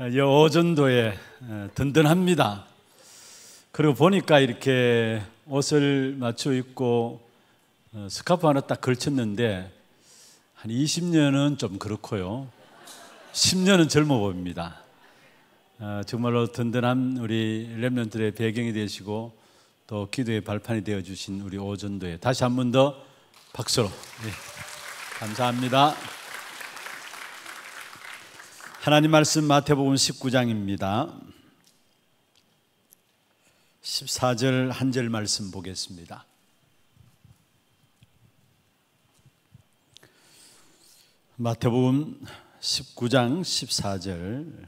아, 여전도에 아, 든든합니다. 그리고 보니까 이렇게 옷을 맞춰 입고 어, 스카프 하나 딱 걸쳤는데 한 20년은 좀 그렇고요. 10년은 젊어 보입니다. 아, 정말로 든든한 우리 랩런들의 배경이 되시고 또 기도의 발판이 되어 주신 우리 오전도에 다시 한 번 더 박수로 네. 감사합니다. 하나님 말씀 마태복음 19장입니다. 14절 한 절 말씀 보겠습니다. 마태복음 19장 14절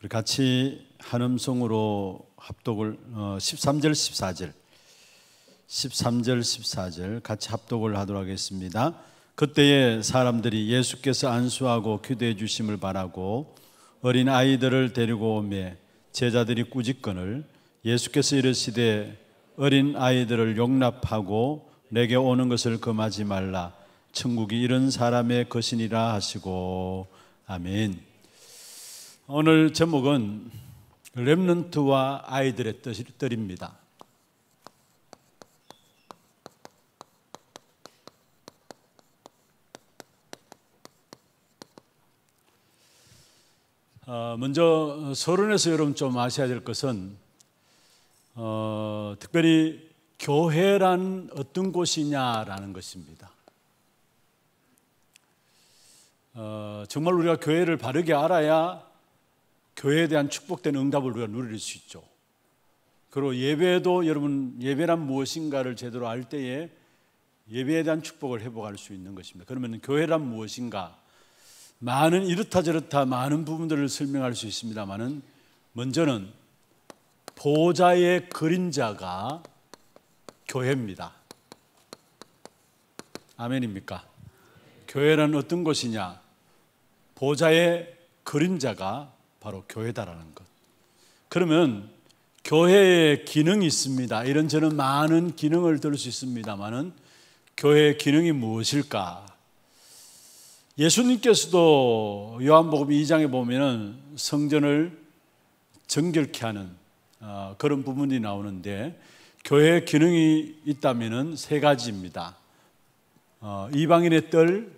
우리 같이 한음성으로 합독을 어, 13절 14절 13절 14절 같이 합독을 하도록 하겠습니다. 그때에 사람들이 예수께서 안수하고 기도해 주심을 바라고 어린 아이들을 데리고 오매 제자들이 꾸짖거늘 예수께서 이르시되 어린 아이들을 용납하고 내게 오는 것을 금하지 말라 천국이 이런 사람의 것이니라 하시고 아멘. 오늘 제목은 렘넌트와 아이들의 뜻입니다. 어, 먼저 서론에서 여러분 좀 아셔야 될 것은 어, 특별히 교회란 어떤 곳이냐라는 것입니다. 어, 정말 우리가 교회를 바르게 알아야 교회에 대한 축복된 응답을 우리가 누릴 수 있죠. 그리고 예배도 여러분 예배란 무엇인가를 제대로 알 때에 예배에 대한 축복을 회복할 수 있는 것입니다. 그러면 교회란 무엇인가? 많은 이렇다 저렇다 많은 부분들을 설명할 수 있습니다만은 먼저는 보좌의 그림자가 교회입니다. 아멘입니까? 교회란 어떤 곳이냐? 보좌의 그림자가 바로 교회다라는 것. 그러면 교회의 기능이 있습니다. 이런저런 많은 기능을 들을 수 있습니다만은 교회의 기능이 무엇일까? 예수님께서도 요한복음 2장에 보면은 성전을 정결케 하는 어, 그런 부분이 나오는데 교회의 기능이 있다면은 세 가지입니다. 어, 이방인의 뜰,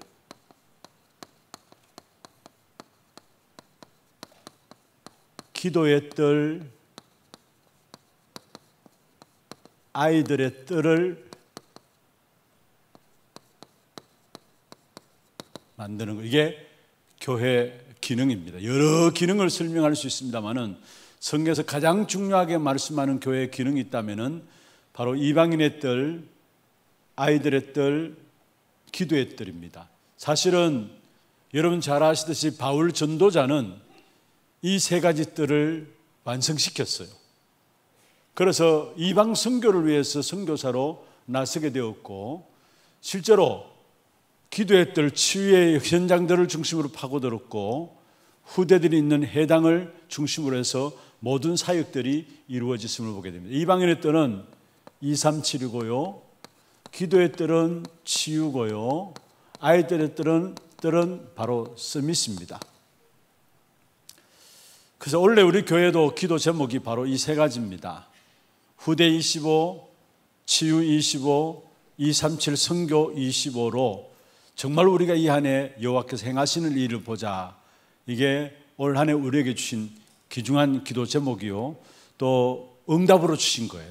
기도의 뜰, 아이들의 뜰을 만드는 거 이게 교회 기능입니다. 여러 기능을 설명할 수 있습니다만은 성경에서 가장 중요하게 말씀하는 교회의 기능이 있다면은 바로 이방인의 뜰, 아이들의 뜰, 기도의 뜰입니다. 사실은 여러분 잘 아시듯이 바울 전도자는 이 세 가지 뜰을 완성시켰어요. 그래서 이방 선교를 위해서 선교사로 나서게 되었고 실제로 기도했던 치유의 현장들을 중심으로 파고들었고 후대들이 있는 해당을 중심으로 해서 모든 사역들이 이루어졌음을 보게 됩니다. 이방인의 때는 2 3 7이고요 기도의 뜰은 치유고요. 아이들의 뜰은 뜰은 바로 스미스입니다. 그래서 원래 우리 교회도 기도 제목이 바로 이 세 가지입니다. 후대 25, 치유 25, 237 성교 25로 정말 우리가 이한해 여호와께서 행하시는 일을 보자. 이게 올한해 우리에게 주신 귀중한 기도 제목이요. 또 응답으로 주신 거예요.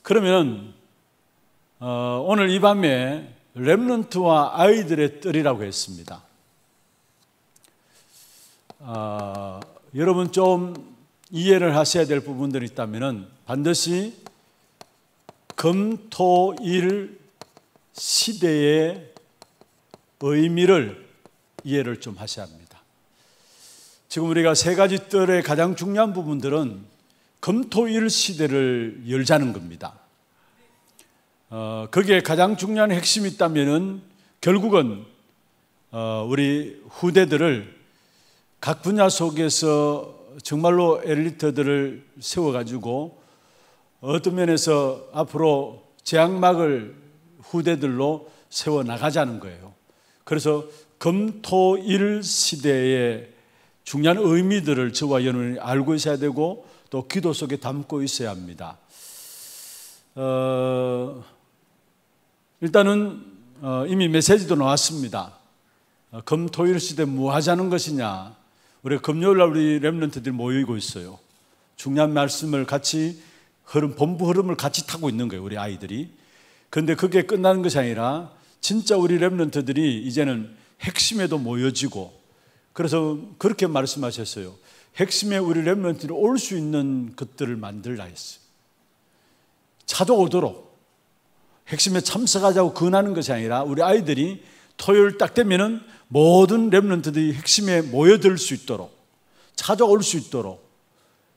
그러면 어, 오늘 이 밤에 렘런트와 아이들의 뜰이라고 했습니다. 어, 여러분 좀 이해를 하셔야 될 부분들이 있다면 반드시 금토일 시대에 의미를 이해를 좀 하셔야 합니다. 지금 우리가 세 가지 뜰의 가장 중요한 부분들은 금토일 시대를 열자는 겁니다. 어, 거기에 가장 중요한 핵심이 있다면 결국은 어, 우리 후대들을 각 분야 속에서 정말로 엘리트들을 세워가지고 어떤 면에서 앞으로 제약막을 후대들로 세워나가자는 거예요. 그래서 검토일 시대의 중요한 의미들을 저와 여러분이 알고 있어야 되고 또 기도 속에 담고 있어야 합니다. 어, 일단은 어, 이미 메시지도 나왔습니다. 어, 금토일 시대 뭐 하자는 것이냐? 우리 금요일 날 우리 렘런트들이 모이고 있어요. 중요한 말씀을 같이 흐름 본부 흐름을 같이 타고 있는 거예요. 우리 아이들이. 그런데 그게 끝나는 것이 아니라 진짜 우리 랩런트들이 이제는 핵심에도 모여지고 그래서 그렇게 말씀하셨어요. 핵심에 우리 랩런트들이 올 수 있는 것들을 만들라 했어요. 차도 오도록 핵심에 참석하자고 근하는 것이 아니라 우리 아이들이 토요일 딱 되면은 모든 랩런트들이 핵심에 모여들 수 있도록 찾아올 수 있도록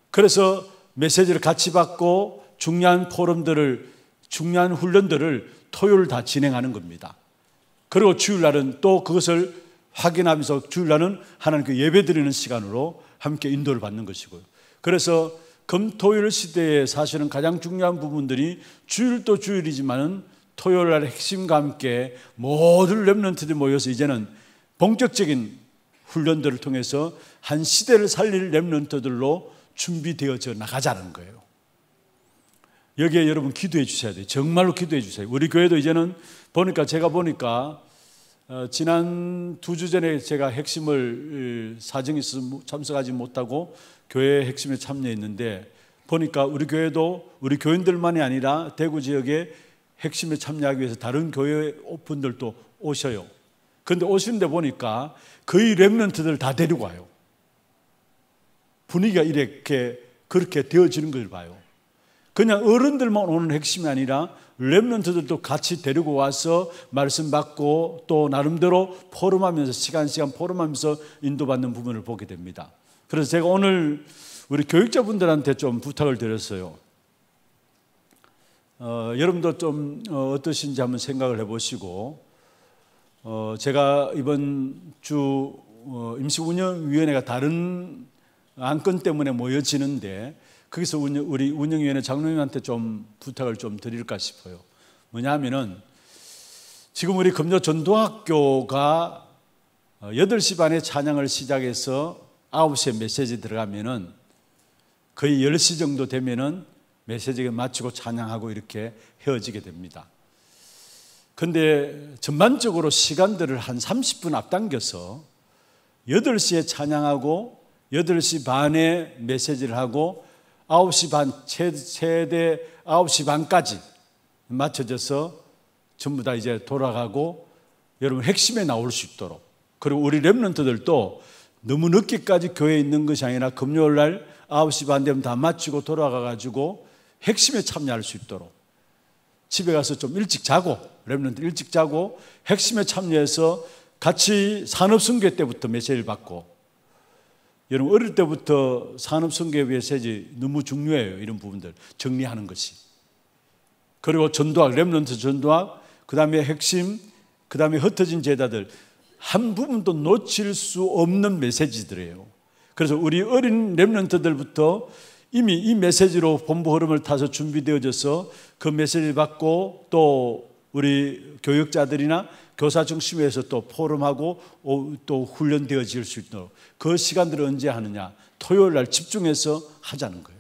그래서 메시지를 같이 받고 중요한 포럼들을 중요한 훈련들을 토요일 다 진행하는 겁니다. 그리고 주일날은 또 그것을 확인하면서 주일날은 하나님께 예배드리는 시간으로 함께 인도를 받는 것이고요. 그래서 금토일 시대에 사실은 가장 중요한 부분들이 주일도 주일이지만은 토요일 날 핵심과 함께 모든 랩런트들이 모여서 이제는 본격적인 훈련들을 통해서 한 시대를 살릴 랩런트들로 준비되어져 나가자는 거예요. 여기에 여러분 기도해 주셔야 돼요. 정말로 기도해 주세요. 우리 교회도 이제는 보니까 제가 보니까 어, 지난 두 주 전에 제가 핵심을 어, 사정이 있어 뭐 참석하지 못하고 교회 핵심에 참여했는데 보니까 우리 교회도 우리 교인들만이 아니라 대구 지역의 핵심에 참여하기 위해서 다른 교회 분들도 오셔요. 근데 오시는데 보니까 거의 랩런트들 다 데리고 와요. 분위기가 이렇게 그렇게 되어지는 걸 봐요. 그냥 어른들만 오는 핵심이 아니라 랩런트들도 같이 데리고 와서 말씀 받고 또 나름대로 포럼하면서 시간 시간 포럼하면서 인도받는 부분을 보게 됩니다. 그래서 제가 오늘 우리 교육자분들한테 좀 부탁을 드렸어요. 어, 여러분도 좀 어, 어떠신지 한번 생각을 해보시고 어, 제가 이번 주 어, 임시운영위원회가 다른 안건 때문에 모여지는데 거기서 우리 운영위원회 장로님한테 좀 부탁을 좀 드릴까 싶어요. 뭐냐면은 지금 우리 금요 전도학교가 8시 반에 찬양을 시작해서 9시에 메시지 들어가면은 거의 10시 정도 되면은 메시지를 마치고 찬양하고 이렇게 헤어지게 됩니다. 근데 전반적으로 시간들을 한 30분 앞당겨서 8시에 찬양하고 8시 반에 메시지를 하고 9시 반, 최대 9시 반까지 맞춰져서 전부 다 이제 돌아가고 여러분 핵심에 나올 수 있도록 그리고 우리 랩런트들도 너무 늦게까지 교회에 있는 것이 아니라 금요일 날 9시 반 되면 다 마치고 돌아가 가지고 핵심에 참여할 수 있도록 집에 가서 좀 일찍 자고 랩런트 일찍 자고 핵심에 참여해서 같이 산업승계 때부터 메시지를 받고 여러분 어릴 때부터 산업 성교회의 세지 너무 중요해요. 이런 부분들 정리하는 것이. 그리고 전도학, 렘런트 전도학, 그다음에 핵심, 그다음에 흩어진 제자들 한 부분도 놓칠 수 없는 메시지들이에요. 그래서 우리 어린 렘런트들부터 이미 이 메시지로 본부 흐름을 타서 준비되어져서 그 메시지를 받고 또 우리 교육자들이나 교사 중심에서 또 포럼하고 또 훈련되어질 수 있도록 그 시간들을 언제 하느냐? 토요일 날 집중해서 하자는 거예요.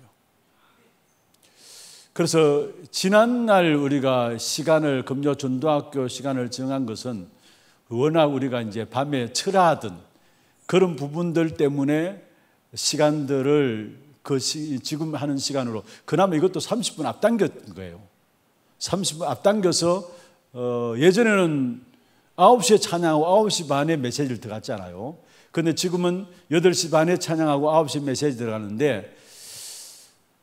그래서 지난날 우리가 시간을 금요 전도학교 시간을 정한 것은 워낙 우리가 이제 밤에 철하든 그런 부분들 때문에 시간들을 그 시, 지금 하는 시간으로 그나마 이것도 30분 앞당겼던 거예요. 30분 앞당겨서 어, 예전에는 9시에 찬양하고 9시 반에 메시지를 들어갔잖아요. 근데 지금은 8시 반에 찬양하고 9시 메시지 들어가는데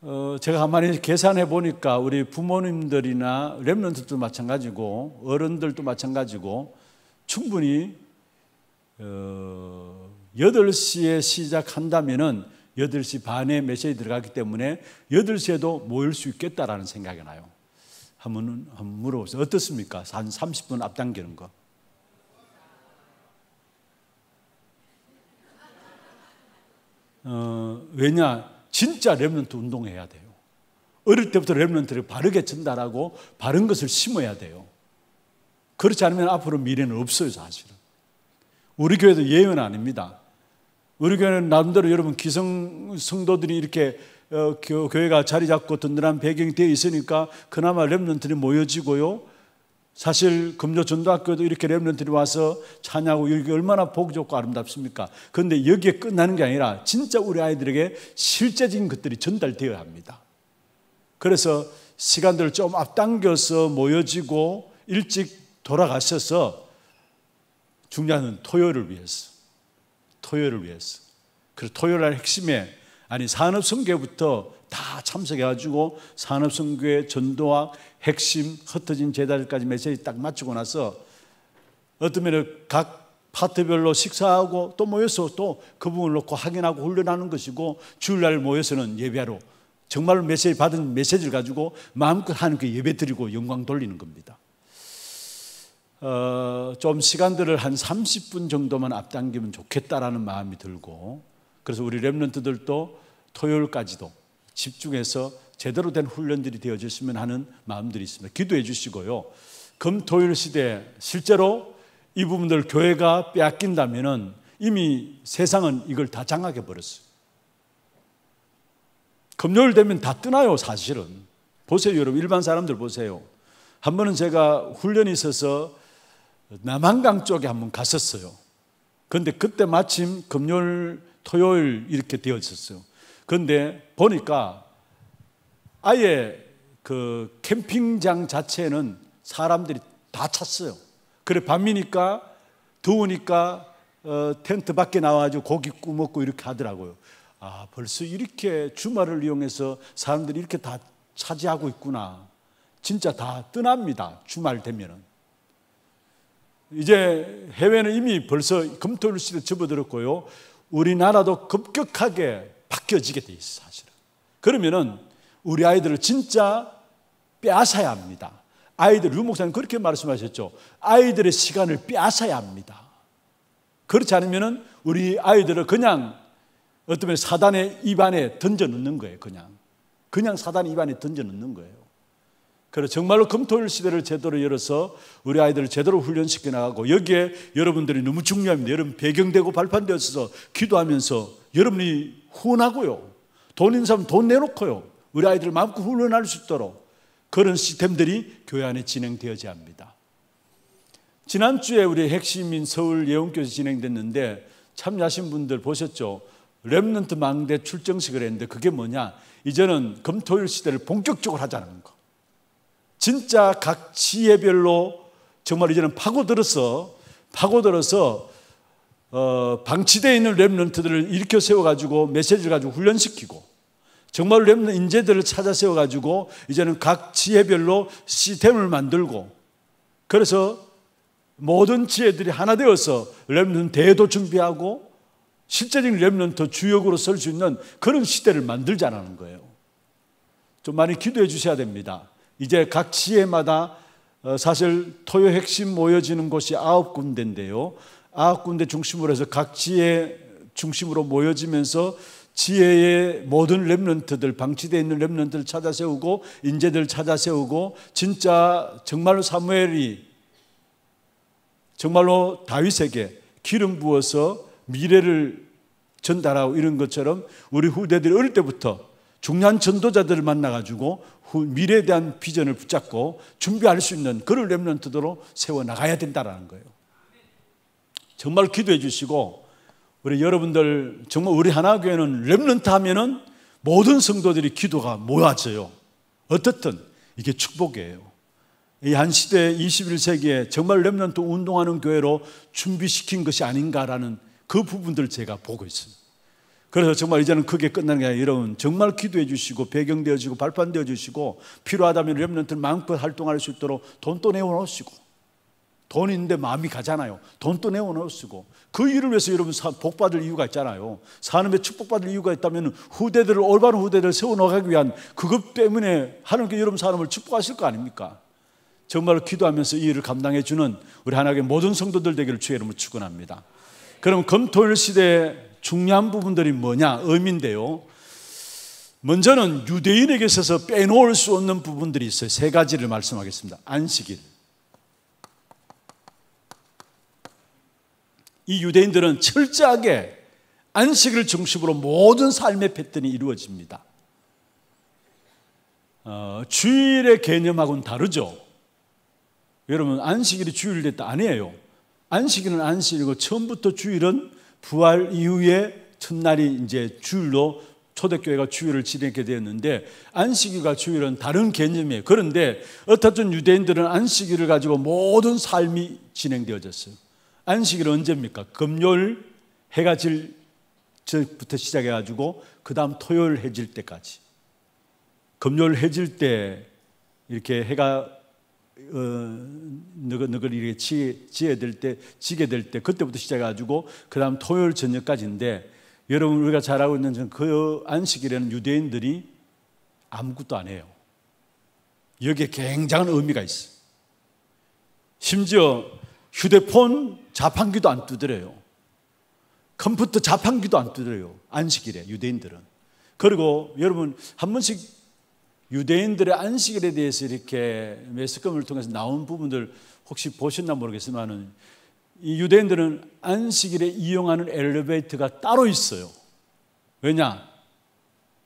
어, 제가 가만히 계산해 보니까 우리 부모님들이나 랩런트도 마찬가지고 어른들도 마찬가지고 충분히 어, 8시에 시작한다면은 8시 반에 메시지 들어갔기 때문에 8시에도 모일 수 있겠다라는 생각이 나요. 한번, 한번 물어보세요. 어떻습니까? 한 30분 앞당기는 거. 어, 왜냐? 진짜 렘넌트 운동해야 돼요. 어릴 때부터 렘넌트를 바르게 전달하고 바른 것을 심어야 돼요. 그렇지 않으면 앞으로 미래는 없어요, 사실은. 우리 교회도 예외는 아닙니다. 우리 교회는 나름대로 여러분 기성 성도들이 이렇게 어, 교, 회가 자리 잡고 든든한 배경이 되어 있으니까 그나마 렘넌트는 모여지고요. 사실 금요전도학교도 이렇게 렘런들이 와서 찬양하고 여기 얼마나 복이 좋고 아름답습니까? 그런데 여기에 끝나는 게 아니라 진짜 우리 아이들에게 실제적인 것들이 전달되어야 합니다. 그래서 시간들을 좀 앞당겨서 모여지고 일찍 돌아가셔서 중요한 토요일을 위해서 토요일을 위해서 그리고 토요일 날 핵심에 아니 산업 성계부터 다 참석해가지고 산업성교회 전도학 핵심 흩어진 제자들까지 메시지 딱 마치고 나서 어떤 면에 각 파트별로 식사하고 또 모여서 또 그 부분을 놓고 확인하고 훈련하는 것이고 주일날 모여서는 예배로 정말로 메시지 받은 메시지를 가지고 마음껏 하는님 그 예배 드리고 영광 돌리는 겁니다. 어, 좀 시간들을 한 30분 정도만 앞당기면 좋겠다라는 마음이 들고 그래서 우리 랩런트들도 토요일까지도 집중해서 제대로 된 훈련들이 되어졌으면 하는 마음들이 있습니다. 기도해 주시고요. 금, 토일 시대 실제로 이 부분들 교회가 빼앗긴다면 이미 세상은 이걸 다 장악해 버렸어요. 금요일 되면 다 뜨나요, 사실은. 보세요, 여러분. 일반 사람들 보세요. 한 번은 제가 훈련이 있어서 남한강 쪽에 한 번 갔었어요. 그런데 그때 마침 금요일, 토요일 이렇게 되어 있었어요. 그런데 보니까 아예 그 캠핑장 자체는 사람들이 다 찼어요. 그래 밤이니까 더우니까 어, 텐트 밖에 나와가지고 고기 구먹고 이렇게 하더라고요. 아 벌써 이렇게 주말을 이용해서 사람들이 이렇게 다 차지하고 있구나. 진짜 다 떠납니다. 주말 되면은. 이제 해외는 이미 벌써 금토일 시대 접어들었고요. 우리나라도 급격하게 바뀌어지게 돼 있어 사실은. 그러면은 우리 아이들을 진짜 빼앗아야 합니다. 아이들 류 목사님 그렇게 말씀하셨죠. 아이들의 시간을 빼앗아야 합니다. 그렇지 않으면은 우리 아이들을 그냥 어떤 사단의 입안에 던져 넣는 거예요. 그냥 그냥 사단의 입안에 던져 넣는 거예요. 그래서 정말로 금토일 시대를 제대로 열어서 우리 아이들을 제대로 훈련시켜 나가고 여기에 여러분들이 너무 중요합니다. 여러분 배경되고 발판되어서 기도하면서 여러분이 후원하고요. 돈 있는 사람 돈 내놓고요. 우리 아이들 을 마음껏 훈련할 수 있도록 그런 시스템들이 교회 안에 진행되어야 져 합니다. 지난주에 우리 핵심인 서울 예원교에 진행됐는데 참여하신 분들 보셨죠? 랩런트 망대 출정식을 했는데 그게 뭐냐? 이제는 금토일 시대를 본격적으로 하자는 거. 진짜 각 지혜별로 정말 이제는 파고들어서 파고들어서 어, 방치되어 있는 랩런트들을 일으켜 세워가지고 메시지를 가지고 훈련시키고 정말 랩런 인재들을 찾아 세워가지고 이제는 각 지혜별로 시스템을 만들고 그래서 모든 지혜들이 하나 되어서 랩런 대회도 준비하고 실제적인 랩런트 주역으로 설 수 있는 그런 시대를 만들자라는 거예요. 좀 많이 기도해 주셔야 됩니다. 이제 각 지혜마다 어, 사실 토요 핵심 모여지는 곳이 아홉 군데인데요. 아홉 군데 중심으로 해서 각 지혜 중심으로 모여지면서 지혜의 모든 랩런트들 방치되어 있는 랩런트를 찾아 세우고 인재들 찾아 세우고 진짜 정말로 사무엘이 정말로 다윗에게 기름 부어서 미래를 전달하고 이런 것처럼 우리 후대들이 어릴 때부터 중요한 전도자들을 만나가지고 미래에 대한 비전을 붙잡고 준비할 수 있는 그런 랩런트도로 세워나가야 된다라는 거예요. 정말 기도해 주시고 우리 여러분들 정말 우리 하나교회는 랩런트 하면은 모든 성도들이 기도가 모아져요. 어떻든 이게 축복이에요. 이 한 시대 21세기에 정말 랩런트 운동하는 교회로 준비시킨 것이 아닌가라는 그 부분들 제가 보고 있습니다. 그래서 정말 이제는 크게 끝나는 게 아니라 여러분 정말 기도해 주시고 배경되어 주시고 발판되어 주시고 필요하다면 여러분들 마음껏 활동할 수 있도록 돈 또 내어놓으시고 돈 있는데 마음이 가잖아요. 돈 또 내어놓으시고 그 일을 위해서 여러분 복받을 이유가 있잖아요. 사람의 축복받을 이유가 있다면 후대들을 올바른 후대들을 세워나가기 위한 그것 때문에 하나님께 여러분 사람을 축복하실 거 아닙니까? 정말 기도하면서 이 일을 감당해 주는 우리 하나님의 모든 성도들 되기를 주의 이름으로 축원합니다. 그럼 검토일 시대에 중요한 부분들이 뭐냐? 의미인데요. 먼저는 유대인에게 있어서 빼놓을 수 없는 부분들이 있어요. 세 가지를 말씀하겠습니다. 안식일. 이 유대인들은 철저하게 안식을 중심으로 모든 삶의 패턴이 이루어집니다. 어, 주일의 개념하고는 다르죠. 여러분, 안식일이 주일 됐다 아니에요. 안식일은 안식이고 처음부터 주일은 부활 이후에 첫날이 이제 주일로 초대교회가 주일을 지내게 되었는데 안식일과 주일은 다른 개념이에요. 그런데 어떻든 유대인들은 안식일을 가지고 모든 삶이 진행되어졌어요. 안식일은 언제입니까? 금요일 해가 질 부터 시작해 가지고 그다음 토요일 해질 때까지. 금요일 해질 때 이렇게 해가 너글 어, 너글 이렇게 지, 지게 될 때, 지게 될 때, 그때부터 시작해가지고, 그 다음 토요일 저녁까지인데, 여러분, 우리가 잘 알고 있는 그 안식일에는 유대인들이 아무것도 안 해요. 여기에 굉장한 의미가 있어. 심지어 휴대폰 자판기도 안 두드려요. 컴퓨터 자판기도 안 두드려요. 안식일에, 유대인들은. 그리고 여러분, 한 번씩 유대인들의 안식일에 대해서 이렇게 메스컴을 통해서 나온 부분들 혹시 보셨나 모르겠지만은 이 유대인들은 안식일에 이용하는 엘리베이터가 따로 있어요. 왜냐?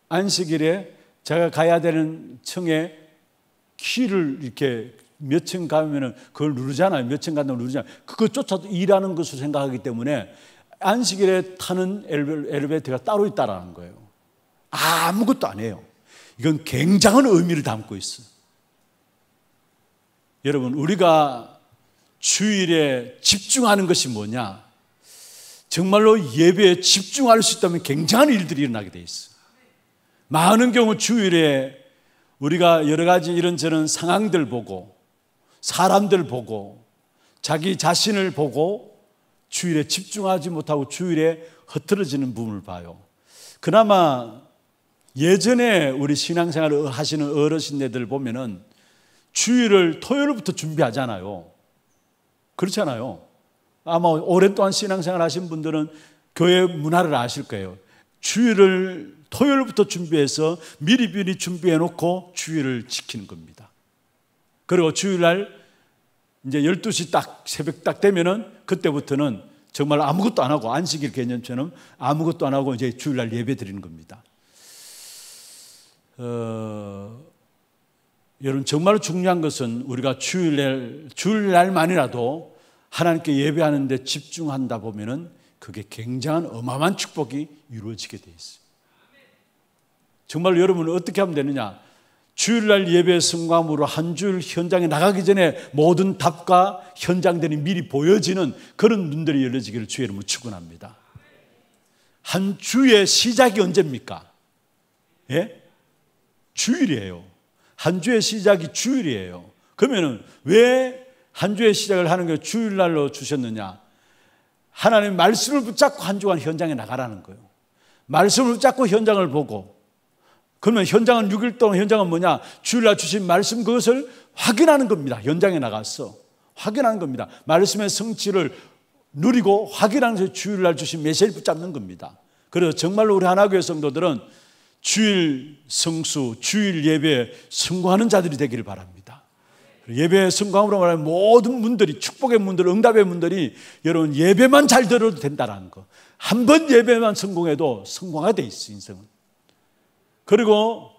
안식일에 제가 가야 되는 층에 키를 이렇게 몇 층 가면은 그걸 누르잖아요. 몇 층 간다고 누르잖아요. 그것조차도 일하는 것으로 생각하기 때문에 안식일에 타는 엘리베이터가 따로 있다라는 거예요. 아무것도 안 해요. 이건 굉장한 의미를 담고 있어요. 여러분, 우리가 주일에 집중하는 것이 뭐냐? 정말로 예배에 집중할 수 있다면 굉장한 일들이 일어나게 돼있어 많은 경우 주일에 우리가 여러 가지 이런저런 상황들 보고 사람들 보고 자기 자신을 보고 주일에 집중하지 못하고 주일에 흐트러지는 부분을 봐요. 그나마 예전에 우리 신앙생활을 하시는 어르신네들 보면은 주일을 토요일부터 준비하잖아요. 그렇잖아요. 아마 오랫동안 신앙생활 하신 분들은 교회 문화를 아실 거예요. 주일을 토요일부터 준비해서 미리 미리 준비해 놓고 주일을 지키는 겁니다. 그리고 주일날 이제 12시 딱 새벽 딱 되면은 그때부터는 정말 아무것도 안 하고 안식일 개념처럼 아무것도 안 하고 이제 주일날 예배 드리는 겁니다. 어, 여러분 정말 중요한 것은 우리가 주일날 주일날만이라도 하나님께 예배하는 데 집중한다 보면은 그게 굉장한 어마어마한 축복이 이루어지게 돼 있어요. 정말 여러분 어떻게 하면 되느냐? 주일날 예배 성과으로 한 주일 현장에 나가기 전에 모든 답과 현장들이 미리 보여지는 그런 눈들이 열려지기를 주의 이름으로 축원합니다. 한 주의 시작이 언제입니까? 예? 주일이에요. 한 주의 시작이 주일이에요. 그러면왜 한 주의 시작을 하는 게 주일날로 주셨느냐? 하나님 말씀을 붙잡고 한 주간 현장에 나가라는 거예요. 말씀을 붙잡고 현장을 보고 그러면 현장은 6일 동안 현장은 뭐냐? 주일날 주신 말씀 그것을 확인하는 겁니다. 현장에 나갔어 확인하는 겁니다. 말씀의 성취를 누리고 확인하면서 주일날 주신 메시지를 붙잡는 겁니다. 그래서 정말로 우리 하나교회 성도들은 주일 성수, 주일 예배에 성공하는 자들이 되기를 바랍니다. 예배의 성공함으로 말하면 모든 문들이, 축복의 문들, 응답의 문들이 여러분 예배만 잘 들어도 된다는 거. 한 번 예배만 성공해도 성공화 돼 있어, 인생은. 그리고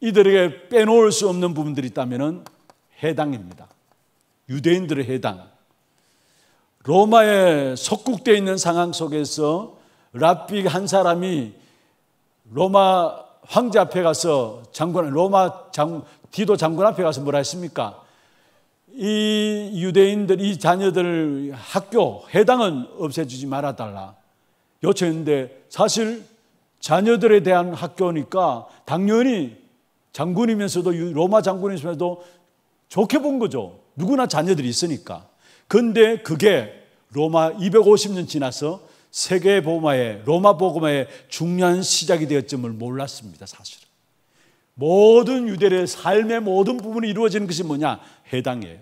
이들에게 빼놓을 수 없는 부분들이 있다면 해당입니다. 유대인들의 해당. 로마에 속국되어 있는 상황 속에서 랍비 한 사람이 로마 황제 앞에 가서 장관, 로마 장, 디도 장관 앞에 가서 뭐라 했습니까? 이 유대인들, 이 자녀들 학교, 해당은 없애주지 말아달라. 요청했는데 사실 자녀들에 대한 학교니까 당연히 장군이면서도 로마 장군이면서도 좋게 본 거죠. 누구나 자녀들이 있으니까. 근데 그게 로마 250년 지나서 세계 보음화에 로마 보음화의 중요한 시작이 되었음을 몰랐습니다. 사실은 모든 유대의 삶의 모든 부분이 이루어지는 것이 뭐냐 해당이에요.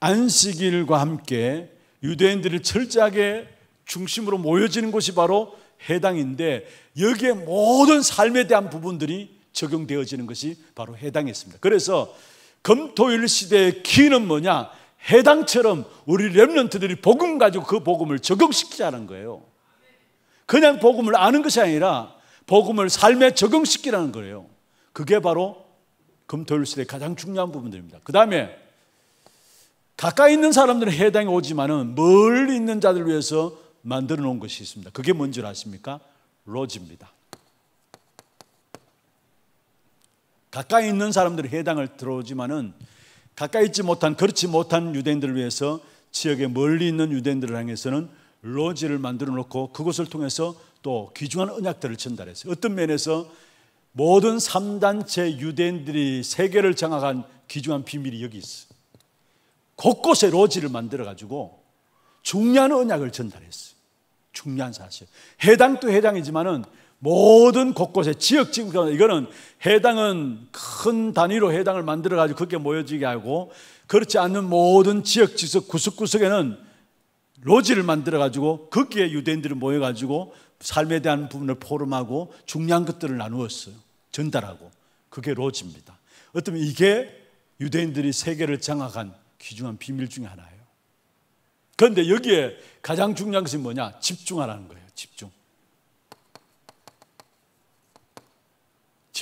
안식일과 함께 유대인들을 철저하게 중심으로 모여지는 곳이 바로 해당인데 여기에 모든 삶에 대한 부분들이 적용되어지는 것이 바로 해당했습니다. 그래서 금토일 시대의 키는 뭐냐? 해당처럼 우리 랩런트들이 복음 가지고 그 복음을 적용시키자는 거예요. 그냥 복음을 아는 것이 아니라 복음을 삶에 적용시키라는 거예요. 그게 바로 금토일 시대 가장 중요한 부분들입니다. 그 다음에 가까이 있는 사람들은 해당이 오지만은 멀리 있는 자들 을 위해서 만들어 놓은 것이 있습니다. 그게 뭔지 아십니까? 로지입니다. 가까이 있는 사람들이 해당을 들어오지만은 가까이 있지 못한 그렇지 못한 유대인들을 위해서 지역에 멀리 있는 유대인들을 향해서는 로지를 만들어 놓고 그곳을 통해서 또 귀중한 언약들을 전달했어요. 어떤 면에서 모든 3단체 유대인들이 세계를 장악한 귀중한 비밀이 여기 있어. 곳곳에 로지를 만들어 가지고 중요한 언약을 전달했어요. 중요한 사실. 해당 또 해당이지만은 모든 곳곳에 지역 지구 이거는 해당은 큰 단위로 해당을 만들어 가지고 그게 모여지게 하고 그렇지 않는 모든 지역 지석 구석구석에는 로지를 만들어 가지고 거기에 유대인들이 모여 가지고 삶에 대한 부분을 포럼하고 중요한 것들을 나누었어요. 전달하고 그게 로지입니다. 어쩌면 이게 유대인들이 세계를 장악한 귀중한 비밀 중에 하나예요. 그런데 여기에 가장 중요한 것이 뭐냐? 집중하라는 거예요. 집중.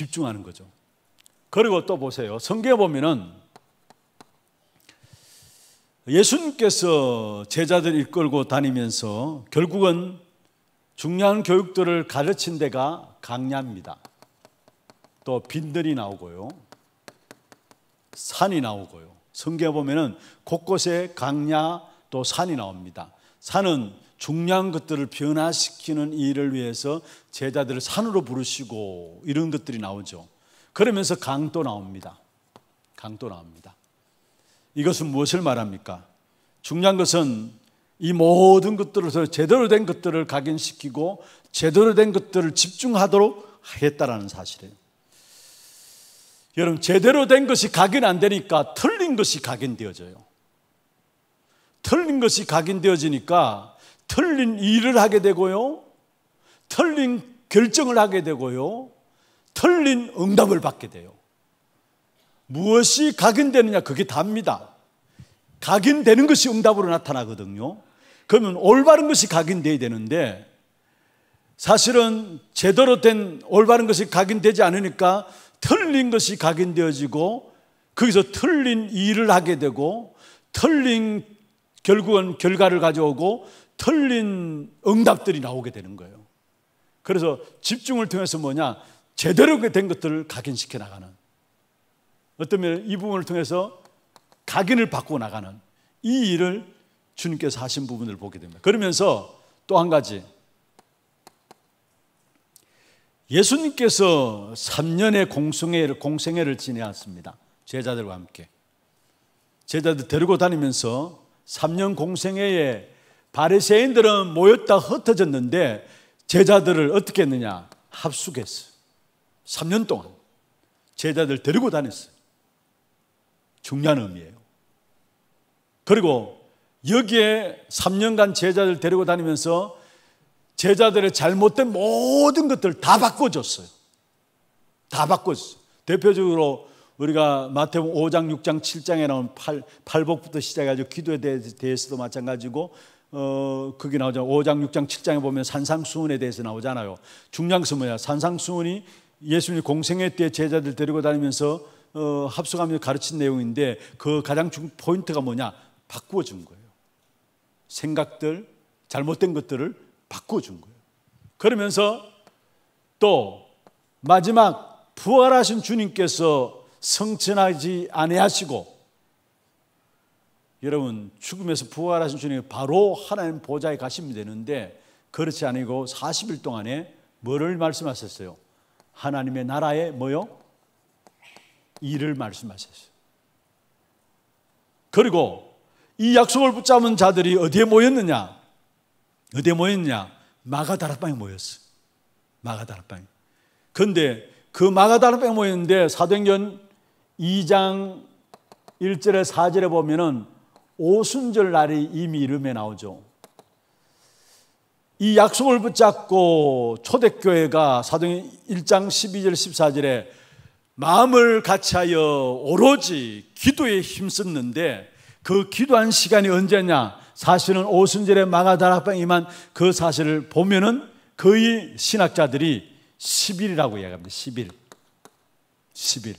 집중하는 거죠. 그리고 또 보세요. 성경에 보면은 예수님께서 제자들 이끌고 다니면서 결국은 중요한 교육들을 가르친 데가 강야입니다. 또 빈들이 나오고요. 산이 나오고요. 성경에 보면은 곳곳에 강야 또 산이 나옵니다. 산은 중요한 것들을 변화시키는 일을 위해서 제자들을 산으로 부르시고 이런 것들이 나오죠. 그러면서 강도 나옵니다. 강도 나옵니다. 이것은 무엇을 말합니까? 중요한 것은 이 모든 것들을 제대로 된 것들을 각인시키고 제대로 된 것들을 집중하도록 하겠다라는 사실이에요. 여러분, 제대로 된 것이 각인 안 되니까 틀린 것이 각인되어져요. 틀린 것이 각인되어지니까 틀린 일을 하게 되고요. 틀린 결정을 하게 되고요. 틀린 응답을 받게 돼요. 무엇이 각인되느냐 그게 답니다. 각인되는 것이 응답으로 나타나거든요. 그러면 올바른 것이 각인돼야 되는데 사실은 제대로 된 올바른 것이 각인되지 않으니까 틀린 것이 각인되어지고 거기서 틀린 일을 하게 되고 틀린 결국은 결과를 가져오고 틀린 응답들이 나오게 되는 거예요. 그래서 집중을 통해서 뭐냐? 제대로 그 된 것들을 각인시켜 나가는. 어떤 면에이 부분을 통해서 각인을 받고 나가는 이 일을 주님께서 하신 부분을 보게 됩니다. 그러면서 또 한 가지. 예수님께서 3년의 공생애를, 공생애를 지내왔습니다. 제자들과 함께. 제자들 데리고 다니면서 3년 공생애에 바리새인들은 모였다 흩어졌는데 제자들을 어떻게 했느냐? 합숙했어. 3년 동안 제자들 데리고 다녔어. 중요한 의미예요. 그리고 여기에 3년간 제자들 데리고 다니면서 제자들의 잘못된 모든 것들 다 바꿔줬어요. 다 바꿔줬어요. 대표적으로 우리가 마태복 5장, 6장, 7장에 나온 팔, 팔복부터 시작해가지고 기도에 대해서도 마찬가지고 어, 그게 나오죠. 5장, 6장, 7장에 보면 산상수훈에 대해서 나오잖아요. 중요한 것은 뭐야? 산상수훈이 예수님 이 공생회 때 제자들 데리고 다니면서 어, 합숙하면서 가르친 내용인데 그 가장 중 포인트가 뭐냐? 바꾸어 준 거예요. 생각들, 잘못된 것들을 바꾸어 준 거예요. 그러면서 또 마지막 부활하신 주님께서 성천하지 아니하시고 여러분 죽음에서 부활하신 주님이 바로 하나님 보좌에 가시면 되는데 그렇지 아니고 40일 동안에 뭐를 말씀하셨어요? 하나님의 나라에 뭐요? 일을 말씀하셨어요. 그리고 이 약속을 붙잡은 자들이 어디에 모였느냐? 어디에 모였냐? 마가다락방에 모였어. 마가다락방에. 근데 그 마가다락방에 모였는데 사도행전 2장 1절에 4절에 보면은 오순절 날이 이미 이름에 나오죠. 이 약속을 붙잡고 초대교회가 사도행 1장 12절 14절에 마음을 같이하여 오로지 기도에 힘썼는데 그 기도한 시간이 언제냐? 사실은 오순절에 마가다락방 임한 그 사실을 보면은 거의 신학자들이 10일이라고 이기합니다 10일. 10일.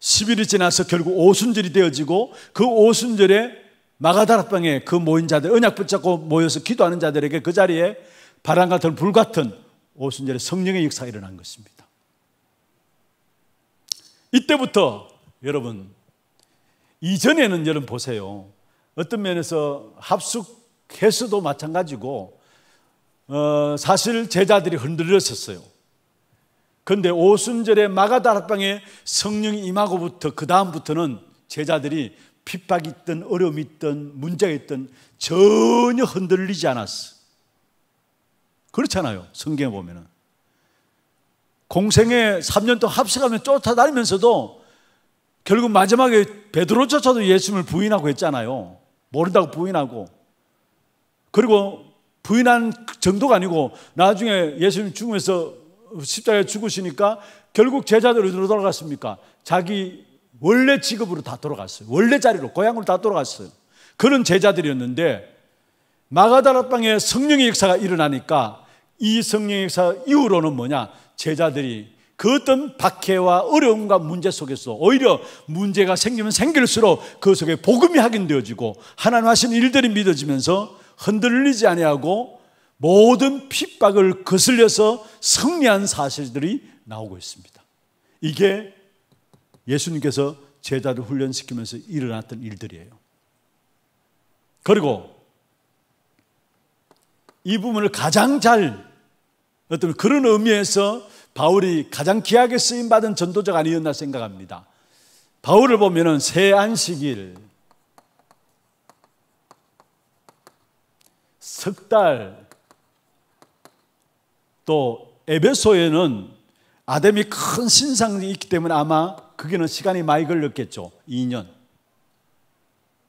10일이 지나서 결국 오순절이 되어지고 그 오순절에 마가다락 방에 그 모인 자들 언약 붙잡고 모여서 기도하는 자들에게 그 자리에 바람 같은 불 같은 오순절의 성령의 역사가 일어난 것입니다. 이때부터 여러분 이전에는 여러분 보세요. 어떤 면에서 합숙 해수도 마찬가지고 어, 사실 제자들이 흔들렸었어요. 근데 오순절에 마가다락방에 성령이 임하고부터 그 다음부터는 제자들이 핍박이 있든 어려움이 있든 문제가 있든 전혀 흔들리지 않았어. 그렇잖아요. 성경에 보면은. 공생에 3년 동안 합식하면 쫓아다니면서도 결국 마지막에 베드로조차도 예수님을 부인하고 했잖아요. 모른다고 부인하고. 그리고 부인한 정도가 아니고 나중에 예수님 죽으면서 십자가에 죽으시니까 결국 제자들은 어디로 돌아갔습니까? 자기 원래 직업으로 다 돌아갔어요. 원래 자리로 고향으로 다 돌아갔어요. 그런 제자들이었는데 마가다라 땅에 성령의 역사가 일어나니까 이 성령의 역사 이후로는 뭐냐? 제자들이 그 어떤 박해와 어려움과 문제 속에서 오히려 문제가 생기면 생길수록 그 속에 복음이 확인되어지고 하나님 하신 일들이 믿어지면서 흔들리지 아니하고 모든 핍박을 거슬려서 승리한 사실들이 나오고 있습니다. 이게 예수님께서 제자를 훈련시키면서 일어났던 일들이에요. 그리고 이 부분을 가장 잘 어떤 그런 의미에서 바울이 가장 귀하게 쓰임 받은 전도자가 아니었나 생각합니다. 바울을 보면은 새 안식일 석달 또 에베소에는 아담이 큰 신상이 있기 때문에 아마 그게는 시간이 많이 걸렸겠죠. 2년.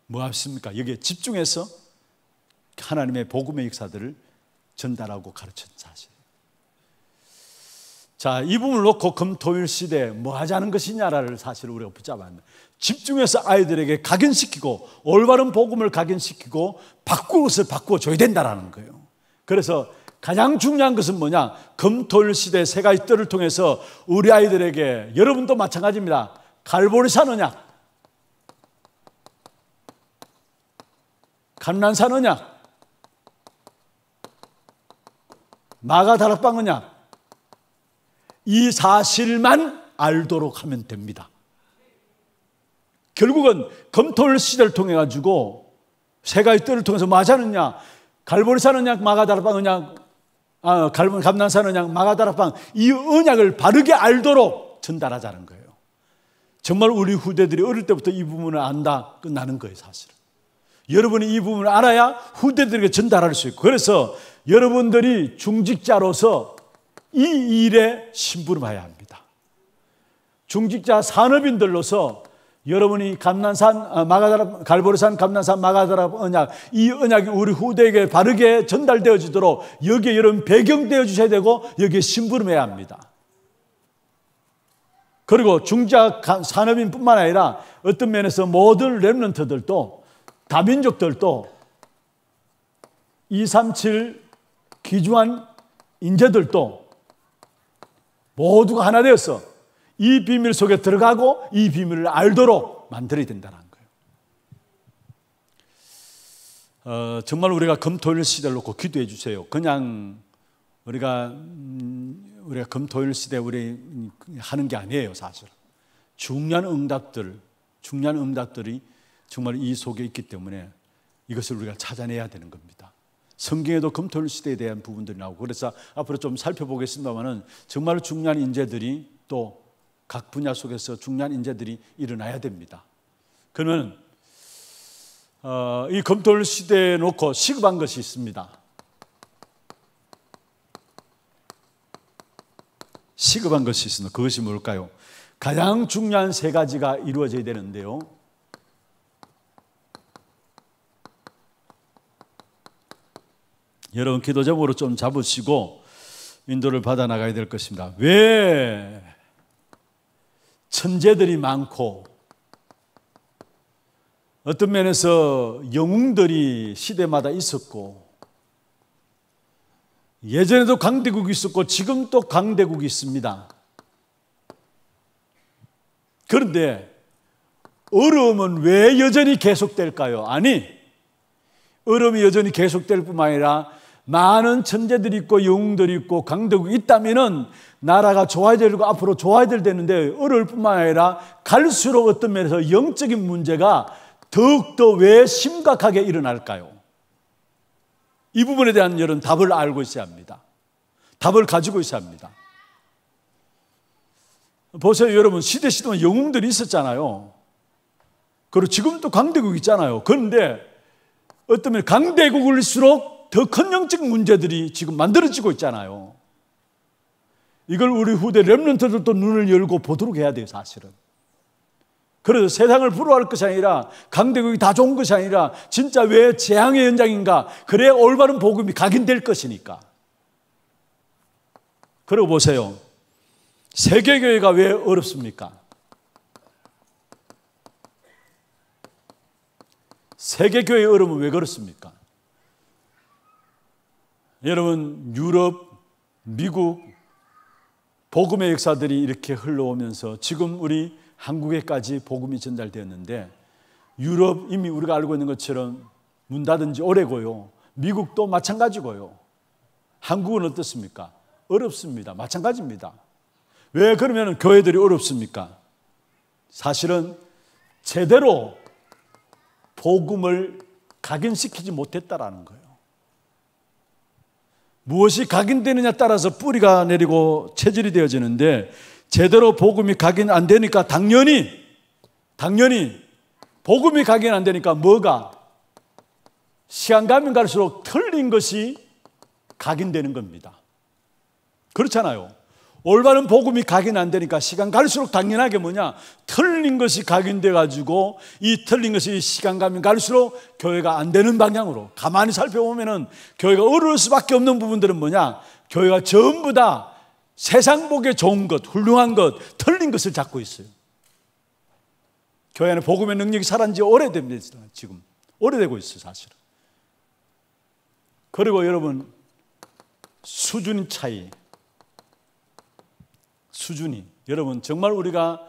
뭐합십니까 여기에 집중해서 하나님의 복음의 역사들을 전달하고 가르친 사실. 자, 이 부분을 놓고 금토일 시대에 뭐 하자는 것이냐를 사실 우리가 붙잡았는데 집중해서 아이들에게 각인시키고 올바른 복음을 각인시키고 바꾸어서 바꾸어 줘야 된다라는 거예요. 그래서 가장 중요한 것은 뭐냐? 금토일 시대 세 가지 뜰을 통해서 우리 아이들에게 여러분도 마찬가지입니다. 갈보리산 언약, 감난산 언약, 마가 다락방 언약 이 사실만 알도록 하면 됩니다. 결국은 검토를 시대를 통해 가지고 세 가지 뜰을 통해서 맞았느냐, 뭐 갈보리산 언약, 마가 다락방 언약 아, 갈문 감난산 언약, 마가다라방이 언약을 바르게 알도록 전달하자는 거예요. 정말 우리 후대들이 어릴 때부터 이 부분을 안다 끝나는 거예요, 사실은. 여러분이 이 부분을 알아야 후대들에게 전달할 수 있고 그래서 여러분들이 중직자로서 이 일에 심부름해야 합니다. 중직자 산업인들로서 여러분이 감난산 어, 마가다라 갈보리산 감난산 마가다라 언약 이 언약이 우리 후대에게 바르게 전달되어지도록 여기에 여러분 배경되어 주셔야 되고 여기에 심부름해야 합니다. 그리고 중자 산업인뿐만 아니라 어떤 면에서 모든 렘런트들도 다민족들도 237 기주한 인재들도 모두가 하나 되어 이 비밀 속에 들어가고 이 비밀을 알도록 만들어야 된다는 거예요. 어, 정말 우리가 금토일 시대를 놓고 기도해 주세요. 그냥 우리가 음, 우리가 금토일 시대 우리 하는 게 아니에요, 사실. 중요한 응답들, 중요한 응답들이 정말 이 속에 있기 때문에 이것을 우리가 찾아내야 되는 겁니다. 성경에도 금토일 시대에 대한 부분들이 나오고 그래서 앞으로 좀 살펴보겠습니다만은 정말 중요한 인재들이 또각 분야 속에서 중요한 인재들이 일어나야 됩니다. 그러면 어, 이 검토를 시대에 놓고 시급한 것이 있습니다. 시급한 것이 있습니다. 그것이 뭘까요? 가장 중요한 세 가지가 이루어져야 되는데요. 여러분 기도 제목으로 좀 잡으시고 인도를 받아 나가야 될 것입니다. 왜 천재들이 많고 어떤 면에서 영웅들이 시대마다 있었고 예전에도 강대국이 있었고 지금도 강대국이 있습니다. 그런데 어려움은 왜 여전히 계속될까요? 아니, 어려움이 여전히 계속될 뿐만 아니라 많은 천재들이 있고 영웅들이 있고 강대국이 있다면은 나라가 좋아져야 고 앞으로 좋아져야 되는데 어려울 뿐만 아니라 갈수록 어떤 면에서 영적인 문제가 더욱더 왜 심각하게 일어날까요? 이 부분에 대한 여러분 답을 알고 있어야 합니다. 답을 가지고 있어야 합니다. 보세요, 여러분. 시대 시대면 영웅들이 있었잖아요. 그리고 지금도 강대국 있잖아요. 그런데 어떤 강대국일수록 더큰 영적 문제들이 지금 만들어지고 있잖아요. 이걸 우리 후대 렘런트들도 눈을 열고 보도록 해야 돼요, 사실은. 그래서 세상을 부러워할 것이 아니라 강대국이 다 좋은 것이 아니라 진짜 왜 재앙의 현장인가? 그래야 올바른 복음이 각인될 것이니까. 그러고 보세요. 세계교회가 왜 어렵습니까? 세계교회의 어려움은 왜 그렇습니까? 여러분 유럽, 미국 복음의 역사들이 이렇게 흘러오면서 지금 우리 한국에까지 복음이 전달되었는데 유럽 이미 우리가 알고 있는 것처럼 문 닫은 지 오래고요. 미국도 마찬가지고요. 한국은 어떻습니까? 어렵습니다. 마찬가지입니다. 왜 그러면 교회들이 어렵습니까? 사실은 제대로 복음을 각인시키지 못했다라는 거예요. 무엇이 각인되느냐 따라서 뿌리가 내리고 체질이 되어지는데 제대로 복음이 각인 안 되니까 당연히 당연히 복음이 각인 안 되니까 뭐가 시간 가면 갈수록 틀린 것이 각인되는 겁니다. 그렇잖아요. 올바른 복음이 각인안 되니까 시간 갈수록 당연하게 뭐냐? 틀린 것이 각인돼 가지고 이 틀린 것이 시간 가면 갈수록 교회가 안 되는 방향으로 가만히 살펴보면은 교회가 어려울 수밖에 없는 부분들은 뭐냐? 교회가 전부 다 세상 복에 좋은 것, 훌륭한 것, 틀린 것을 잡고 있어요. 교회 는 복음의 능력이 사라진 지 오래됩니다, 지금. 오래되고 있어요, 사실은. 그리고 여러분, 수준 차이, 수준이 여러분 정말 우리가